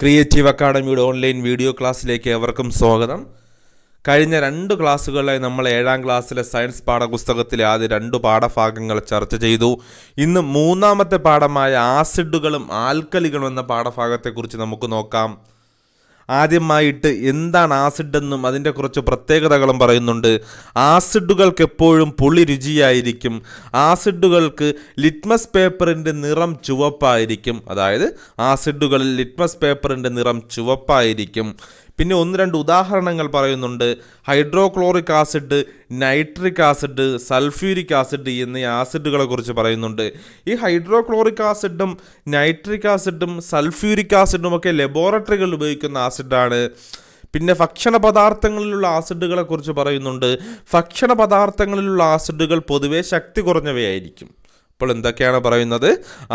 creative അക്കാഡമിയുടെ online video ക്ലാസ്സിലേക്ക് ഏവർക്കും സ്വാഗതം കഴിഞ്ഞ രണ്ട് ക്ലാസ്സുകളിലായി നമ്മൾ ഏഴാം ക്ലാസ്സിലെ സയൻസ് പാഠപുസ്തകത്തിലെ ആദ്യ രണ്ട് പാഠഭാഗങ്ങൾ ചർച്ച ചെയ്തു ഇന്ന് മൂന്നാമത്തെ പാഠമായ ആസിഡുകളും ആൽക്കലികളും എന്ന പാഠഭാഗത്തെക്കുറിച്ച് നമുക്ക് നോക്കാം ആദ്യമായിട്ട് എന്താണ് ആസിഡ് എന്നും അതിൻ്റെ കുറച്ച് പ്രത്യേകതകളും പറയുന്നുണ്ട് ആസിഡുകൾക്ക് എപ്പോഴും പുളി രുചിയായിരിക്കും ആസിഡുകൾക്ക് ലിറ്റ്മസ് പേപ്പറിൻ്റെ നിറം ചുവപ്പായിരിക്കും അതായത് ആസിഡുകളിൽ ലിറ്റ്മസ് പേപ്പറിൻ്റെ നിറം ചുവപ്പായിരിക്കും പിന്നെ ഒന്ന് രണ്ട് ഉദാഹരണങ്ങൾ പറയുന്നുണ്ട് hydrochloric acid nitric acid sulphuric acid എന്നീ ആസിഡുകളെ കുറിച്ച് പറയുന്നുണ്ട് ഈ ഹൈഡ്രോക്ലോറിക് ആസിഡും നൈട്രിക് ആസിഡും സൾഫ്യൂരിക് ആസിഡും ഒക്കെ ലബോറട്ടറികളിൽ ഉപയോഗിക്കുന്ന ആസിഡാണ് പിന്നെ ഭക്ഷണ പദാർത്ഥങ്ങളിലുള്ള ആസിഡുകളെ കുറിച്ച് പറയുന്നുണ്ട് ഭക്ഷണ പദാർത്ഥങ്ങളിലുള്ള ആസിഡുകൾ പൊതുവെ ശക്തി കുറഞ്ഞവയായിരിക്കും അപ്പോൾ എന്തൊക്കെയാണ് പറയുന്നത്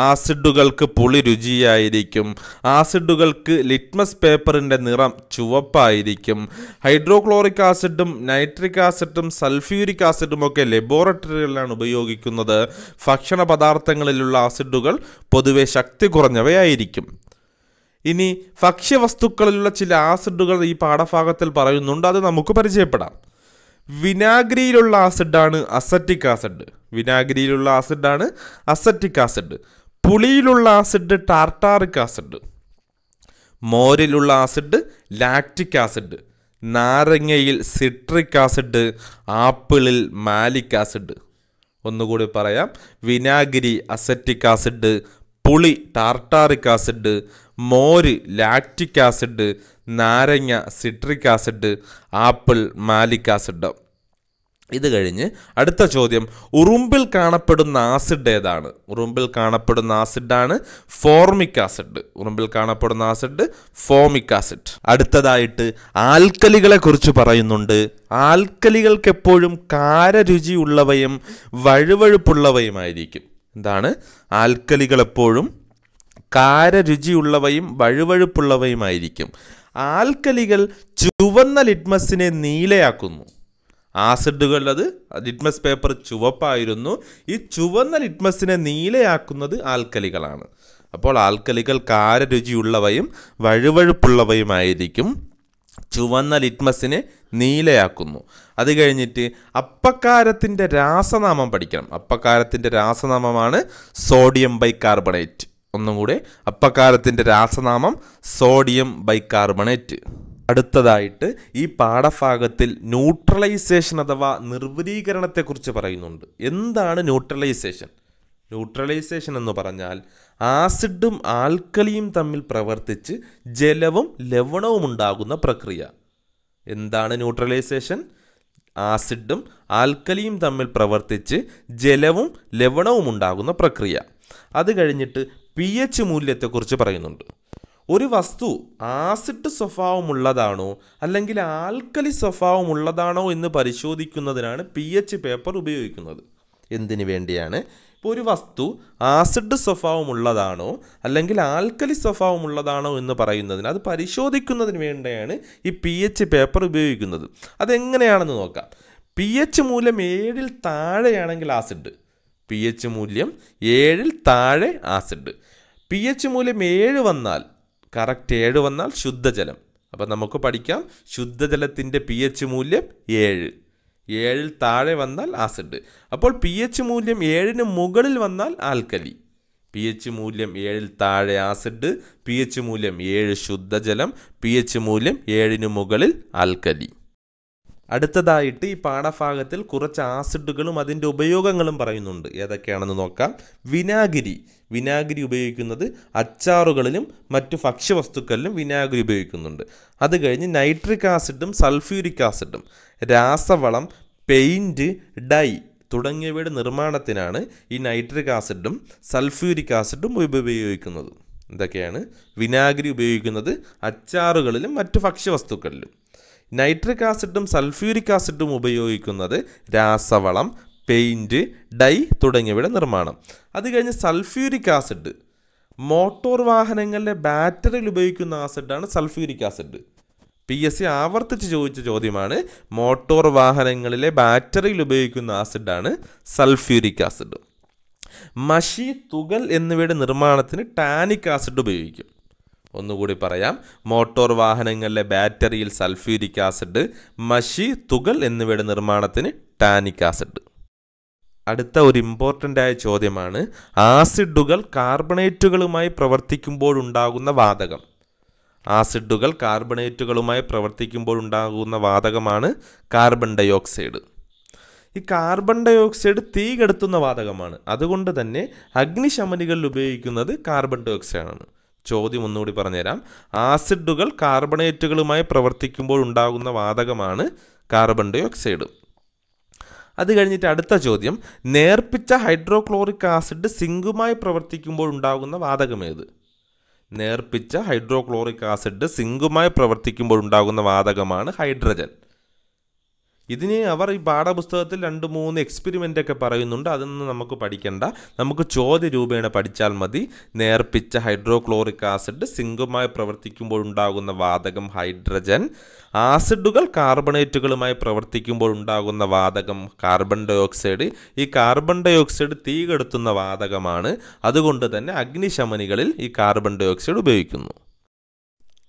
ആസിഡുകൾക്ക് പുളി രുചിയായിരിക്കും ആസിഡുകൾക്ക് ലിറ്റ്മസ് പേപ്പറിൻ്റെ നിറം ചുവപ്പായിരിക്കും ഹൈഡ്രോക്ലോറിക് ആസിഡും നൈട്രിക് ആസിഡും സൾഫ്യൂരിക് ആസിഡും ഒക്കെ ലബോറട്ടറികളിലാണ് ഉപയോഗിക്കുന്നത് ഭക്ഷണ പദാർത്ഥങ്ങളിലുള്ള ആസിഡുകൾ പൊതുവെ ശക്തി കുറഞ്ഞവയായിരിക്കും ഇനി ഭക്ഷ്യവസ്തുക്കളിലുള്ള ചില ആസിഡുകൾ ഈ പാഠഭാഗത്തിൽ പറയുന്നുണ്ട് അത് നമുക്ക് പരിചയപ്പെടാം വിനാഗിരിയിലുള്ള ആസിഡാണ് അസറ്റിക് ആസിഡ് വിനാഗിരിയിലുള്ള ആസിഡാണ് അസറ്റിക് ആസിഡ് പുളിയിലുള്ള ആസിഡ് ടാർട്ടാറിക് ആസിഡ് മോരിലുള്ള ആസിഡ് ലാക്റ്റിക് ആസിഡ് നാരങ്ങയിൽ സിട്രിക് ആസിഡ് ആപ്പിളിൽ മാലിക് ആസിഡ് ഒന്നുകൂടി പറയാം വിനാഗിരി അസറ്റിക് ആസിഡ് പുളി ടാർട്ടാറിക് ആസിഡ് മോര് ലാക്റ്റിക് ആസിഡ് നാരങ്ങ citric acid apple malic acid ഇത് കഴിഞ്ഞ് അടുത്ത ചോദ്യം ഉറുമ്പിൽ കാണപ്പെടുന്ന ആസിഡ് ഏതാണ് ഉറുമ്പിൽ കാണപ്പെടുന്ന ആസിഡാണ് ഫോർമിക് ആസിഡ് ഉറുമ്പിൽ കാണപ്പെടുന്ന ആസിഡ് ഫോമിക് ആസിഡ് അടുത്തതായിട്ട് ആൽക്കലികളെ കുറിച്ച് പറയുന്നുണ്ട് ആൽക്കലികൾക്ക് എപ്പോഴും ഉള്ളവയും വഴുവഴുപ്പുള്ളവയുമായിരിക്കും എന്താണ് ആൽക്കലികൾ എപ്പോഴും ഉള്ളവയും വഴുവഴുപ്പുള്ളവയുമായിരിക്കും ആൽക്കലികൾ ചുവന്ന ലിറ്റ്മസിനെ നീലയാക്കുന്നു ആസിഡുകൾ അത് ലിറ്റ്മസ് പേപ്പർ ചുവപ്പായിരുന്നു ഈ ചുവന്ന ലിറ്റ്മസിനെ നീലയാക്കുന്നത് ആൽക്കലികളാണ് അപ്പോൾ ആൽക്കലികൾ കാരരുചിയുള്ളവയും വഴുവഴുപ്പുള്ളവയുമായിരിക്കും ചുവന്ന ലിറ്റ്മസിനെ നീലയാക്കുന്നു അത് കഴിഞ്ഞിട്ട് അപ്പക്കാരത്തിൻ്റെ രാസനാമം പഠിക്കണം അപ്പക്കാരത്തിൻ്റെ രാസനാമമാണ് സോഡിയം ബൈകാർബണേറ്റ് ഒന്നും കൂടെ അപ്പക്കാരത്തിൻ്റെ രാസനാമം സോഡിയം ബൈകാർബണേറ്റ് അടുത്തതായിട്ട് ഈ പാഠഭാഗത്തിൽ ന്യൂട്രലൈസേഷൻ അഥവാ നിർവലീകരണത്തെക്കുറിച്ച് പറയുന്നുണ്ട് എന്താണ് ന്യൂട്രലൈസേഷൻ ന്യൂട്രലൈസേഷൻ എന്ന് പറഞ്ഞാൽ ആസിഡും ആൽക്കലിയും തമ്മിൽ പ്രവർത്തിച്ച് ജലവും ലവണവും ഉണ്ടാകുന്ന പ്രക്രിയ എന്താണ് ന്യൂട്രലൈസേഷൻ ആസിഡും ആൽക്കലിയും തമ്മിൽ പ്രവർത്തിച്ച് ജലവും ലവണവും ഉണ്ടാകുന്ന പ്രക്രിയ അത് കഴിഞ്ഞിട്ട് പി എച്ച് മൂല്യത്തെക്കുറിച്ച് പറയുന്നുണ്ട് ഒരു വസ്തു ആസിഡ് സ്വഭാവമുള്ളതാണോ അല്ലെങ്കിൽ ആൽക്കലി സ്വഭാവമുള്ളതാണോ എന്ന് പരിശോധിക്കുന്നതിനാണ് പി എച്ച് പേപ്പർ ഉപയോഗിക്കുന്നത് എന്തിനു വേണ്ടിയാണ് ഇപ്പോൾ ഒരു വസ്തു ആസിഡ് സ്വഭാവമുള്ളതാണോ അല്ലെങ്കിൽ ആൽക്കലി സ്വഭാവമുള്ളതാണോ എന്ന് പറയുന്നതിന് അത് പരിശോധിക്കുന്നതിന് വേണ്ടിയാണ് ഈ പി എച്ച് പേപ്പർ ഉപയോഗിക്കുന്നത് അതെങ്ങനെയാണെന്ന് നോക്കാം പി എച്ച് മൂല്യം ഏഴിൽ താഴെയാണെങ്കിൽ ആസിഡ് പി എച്ച് മൂല്യം ഏഴിൽ താഴെ ആസിഡ് പി എച്ച് മൂല്യം ഏഴ് വന്നാൽ കറക്റ്റ് ഏഴ് വന്നാൽ ശുദ്ധജലം അപ്പം നമുക്ക് പഠിക്കാം ശുദ്ധജലത്തിൻ്റെ പി എച്ച് മൂല്യം ഏഴ് ഏഴിൽ താഴെ വന്നാൽ ആസിഡ് അപ്പോൾ പി എച്ച് മൂല്യം ഏഴിന് മുകളിൽ വന്നാൽ ആൽക്കലി പി എച്ച് മൂല്യം ഏഴിൽ താഴെ ആസിഡ് പി എച്ച് മൂല്യം ഏഴ് ശുദ്ധജലം പി എച്ച് മൂല്യം ഏഴിന് മുകളിൽ ആൽക്കലി അടുത്തതായിട്ട് ഈ പാഠഭാഗത്തിൽ കുറച്ച് ആസിഡുകളും അതിൻ്റെ ഉപയോഗങ്ങളും പറയുന്നുണ്ട് ഏതൊക്കെയാണെന്ന് നോക്കാം വിനാഗിരി വിനാഗിരി ഉപയോഗിക്കുന്നത് അച്ചാറുകളിലും മറ്റു ഭക്ഷ്യവസ്തുക്കളിലും വിനാഗിരി ഉപയോഗിക്കുന്നുണ്ട് അത് കഴിഞ്ഞ് നൈട്രിക് ആസിഡും സൾഫ്യൂരിക് ആസിഡും രാസവളം പെയിൻറ്റ് ഡൈ തുടങ്ങിയവയുടെ നിർമ്മാണത്തിനാണ് ഈ നൈട്രിക് ആസിഡും സൾഫ്യൂരിക് ആസിഡും ഉപയോഗിക്കുന്നത് ഇതൊക്കെയാണ് വിനാഗിരി ഉപയോഗിക്കുന്നത് അച്ചാറുകളിലും മറ്റു ഭക്ഷ്യവസ്തുക്കളിലും നൈട്രിക് ആസിഡും സൾഫ്യൂരിക് ആസിഡും ഉപയോഗിക്കുന്നത് രാസവളം പെയിൻറ്റ് ഡൈ തുടങ്ങിയവയുടെ നിർമ്മാണം അത് കഴിഞ്ഞ് സൾഫ്യൂരിക് ആസിഡ് മോട്ടോർ വാഹനങ്ങളിലെ ബാറ്ററിയിൽ ഉപയോഗിക്കുന്ന ആസിഡാണ് sulphuric acid P S C ആവർത്തിച്ച് ചോദിച്ച ചോദ്യമാണ് മോട്ടോർ വാഹനങ്ങളിലെ ബാറ്ററിയിൽ ഉപയോഗിക്കുന്ന ആസിഡാണ് സൾഫ്യൂരിക് ആസിഡ് മഷി തുകൽ എന്നിവയുടെ നിർമ്മാണത്തിന് ടാനിക് ആസിഡ് ഉപയോഗിക്കും ഒന്നുകൂടി പറയാം മോട്ടോർ വാഹനങ്ങളിലെ ബാറ്ററിയിൽ സൾഫ്യൂരിക് ആസിഡ് മഷി തുകൽ എന്നിവയുടെ നിർമ്മാണത്തിന് ടാനിക് ആസിഡ് അടുത്ത ഒരു ഇമ്പോർട്ടൻ്റ് ആയ ചോദ്യമാണ് ആസിഡുകൾ കാർബണേറ്റുകളുമായി പ്രവർത്തിക്കുമ്പോഴുണ്ടാകുന്ന വാതകം ആസിഡുകൾ കാർബണേറ്റുകളുമായി പ്രവർത്തിക്കുമ്പോഴുണ്ടാകുന്ന വാതകമാണ് കാർബൺ ഡയോക്സൈഡ് ഈ കാർബൺ ഡയോക്സൈഡ് തീ കെടുത്തുന്ന വാതകമാണ് അതുകൊണ്ട് തന്നെ അഗ്നിശമനികളിൽ ഉപയോഗിക്കുന്നത് കാർബൺ ഡയോക്സൈഡാണ് ചോദ്യം ഒന്നുകൂടി പറഞ്ഞുതരാം ആസിഡുകൾ കാർബണേറ്റുകളുമായി പ്രവർത്തിക്കുമ്പോൾ ഉണ്ടാകുന്ന വാതകമാണ് കാർബൺ ഡൈ ഓക്സൈഡ് അത് കഴിഞ്ഞിട്ട് അടുത്ത ചോദ്യം നേർപ്പിച്ച ഹൈഡ്രോക്ലോറിക് ആസിഡ് സിങ്കുമായി പ്രവർത്തിക്കുമ്പോൾ ഉണ്ടാകുന്ന വാതകമേത് നേർപ്പിച്ച ഹൈഡ്രോക്ലോറിക് ആസിഡ് സിങ്കുമായി പ്രവർത്തിക്കുമ്പോൾ ഉണ്ടാകുന്ന വാതകമാണ് ഹൈഡ്രജൻ ഇതിന് അവർ ഈ പാഠപുസ്തകത്തിൽ രണ്ട് മൂന്ന് എക്സ്പെരിമെൻ്റ് ഒക്കെ പറയുന്നുണ്ട് അതൊന്നും നമുക്ക് പഠിക്കണ്ട നമുക്ക് ചോദ്യ രൂപേണ പഠിച്ചാൽ മതി നേർപ്പിച്ച ഹൈഡ്രോക്ലോറിക് ആസിഡ് സിങ്കുമായി പ്രവർത്തിക്കുമ്പോൾ ഉണ്ടാകുന്ന വാതകം ഹൈഡ്രജൻ ആസിഡുകൾ കാർബണേറ്റുകളുമായി പ്രവർത്തിക്കുമ്പോൾ ഉണ്ടാകുന്ന വാതകം കാർബൺ ഡയോക്സൈഡ് ഈ കാർബൺ ഡയോക്സൈഡ് തീ കെടുത്തുന്ന വാതകമാണ് അതുകൊണ്ട് തന്നെ അഗ്നിശമനികളിൽ ഈ കാർബൺ ഡയോക്സൈഡ് ഉപയോഗിക്കുന്നു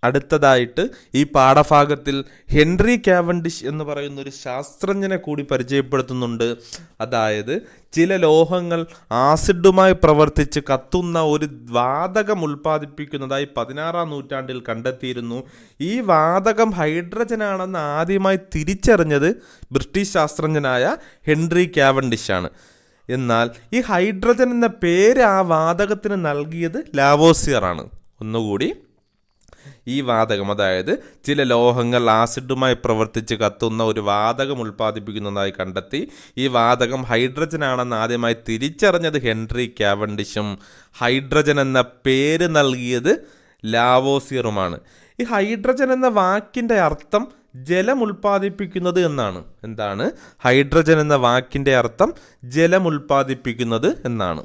അടുത്തതായിട്ട് ഈ പാഠഭാഗത്തിൽ ഹെൻറി കാവൻഡിഷ് എന്ന് പറയുന്ന ഒരു ശാസ്ത്രജ്ഞനെ കൂടി പരിചയപ്പെടുത്തുന്നുണ്ട് അതായത് ചില ലോഹങ്ങൾ ആസിഡുമായി പ്രവർത്തിച്ച് കത്തുന്ന ഒരു വാതകം ഉൽപ്പാദിപ്പിക്കുന്നതായി പതിനാറാം നൂറ്റാണ്ടിൽ കണ്ടെത്തിയിരുന്നു ഈ വാതകം ഹൈഡ്രജൻ ആണെന്ന് ആദ്യമായി തിരിച്ചറിഞ്ഞത് ബ്രിട്ടീഷ് ശാസ്ത്രജ്ഞനായ ഹെൻറി കാവൻഡിഷ് ആണ് എന്നാൽ ഈ ഹൈഡ്രജൻ എന്ന പേര് ആ വാതകത്തിന് നൽകിയത് ലാവോസിയർ ആണ് ഒന്നുകൂടി ഈ വാതകം അതായത് ചില ലോഹങ്ങൾ ആസിഡുമായി പ്രവർത്തിച്ച് കത്തുന്ന ഒരു വാതകം ഉൽപ്പാദിപ്പിക്കുന്നതായി കണ്ടെത്തി ഈ വാതകം ഹൈഡ്രജൻ ആണെന്ന് ആദ്യമായി തിരിച്ചറിഞ്ഞത് ഹെൻറി ക്യാവൻഡിഷും ഹൈഡ്രജൻ എന്ന പേര് നൽകിയത് ലാവോസിയറുമാണ് ഈ ഹൈഡ്രജൻ എന്ന വാക്കിൻ്റെ അർത്ഥം ജലം ഉൽപ്പാദിപ്പിക്കുന്നത് എന്നാണ് എന്താണ് ഹൈഡ്രജൻ എന്ന വാക്കിൻ്റെ അർത്ഥം ജലം ഉൽപ്പാദിപ്പിക്കുന്നത് എന്നാണ്